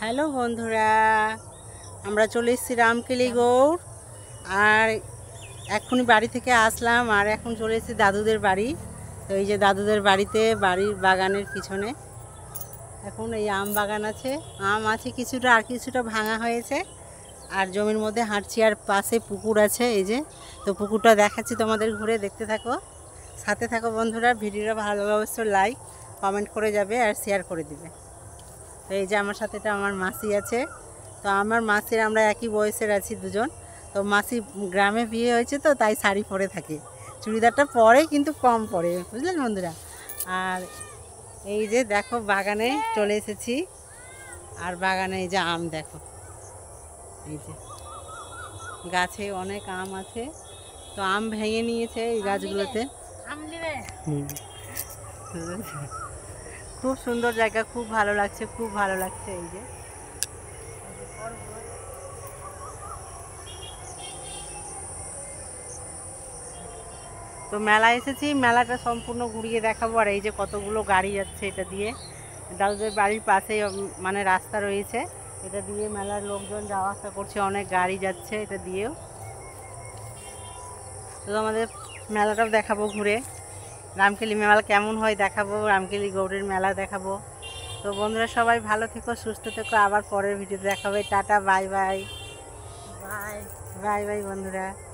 hello বন্ধুরা আমরা চলে এসেছি রামকেলি গৌড় আর এক্ষুনি বাড়ি থেকে আসলাম আর এখন চলে এসেছি দাদুদের বাড়ি তো এই যে দাদুদের বাড়িতে বাড়ির বাগানের পিছনে এখন এই আম বাগান আছে আম আছে কিছুটা আর কিছুটা ভাঙা হয়েছে আর জমির মধ্যে হাঁটছি আর পাশে পুকুর আছে এই যে তো পুকুরটা দেখাচ্ছি তোমাদের ঘুরে দেখতে থাকো সাথে থাকো বন্ধুরা ভিডিওটা ভালো অবশ্য লাইক কমেন্ট করে যাবে আর শেয়ার করে দিবে তো এই যে আমার সাথে এটা আমার মাসি আছে তো আমার মাসির আমরা একই বয়সের আছি দুজন তো মাসি গ্রামে বিয়ে হয়েছে তো তাই শাড়ি পরে থাকে চুড়িদারটা পরে কিন্তু কম পরে বুঝলেন বন্ধুরা আর এই যে দেখো বাগানে চলে এসেছি আর বাগানে এই যে আম দেখো এই যে গাছে অনেক আম আছে তো আম ভেঙে নিয়েছে এই গাছগুলোতে হুম খুব সুন্দর জায়গা খুব ভালো লাগছে খুব ভালো লাগছে এই যে তো মেলা এসেছি মেলাটা সম্পূর্ণ ঘুরিয়ে দেখাবো আর এই যে কতগুলো গাড়ি যাচ্ছে এটা দিয়ে দাদুদের বাড়ির পাশেই মানে রাস্তা রয়েছে এটা দিয়ে মেলার লোকজন যাওয়া আসা করছে অনেক গাড়ি যাচ্ছে এটা দিয়েও তো আমাদের মেলাটাও দেখাবো ঘুরে রামকেলি মেলা কেমন হয় দেখাবো রামকেলি গৌরের মেলা দেখাবো তো বন্ধুরা সবাই ভালো থেকো সুস্থ থেকো আবার পরের ভিডিও দেখাবে tata bye bye bye bye bye বন্ধুরা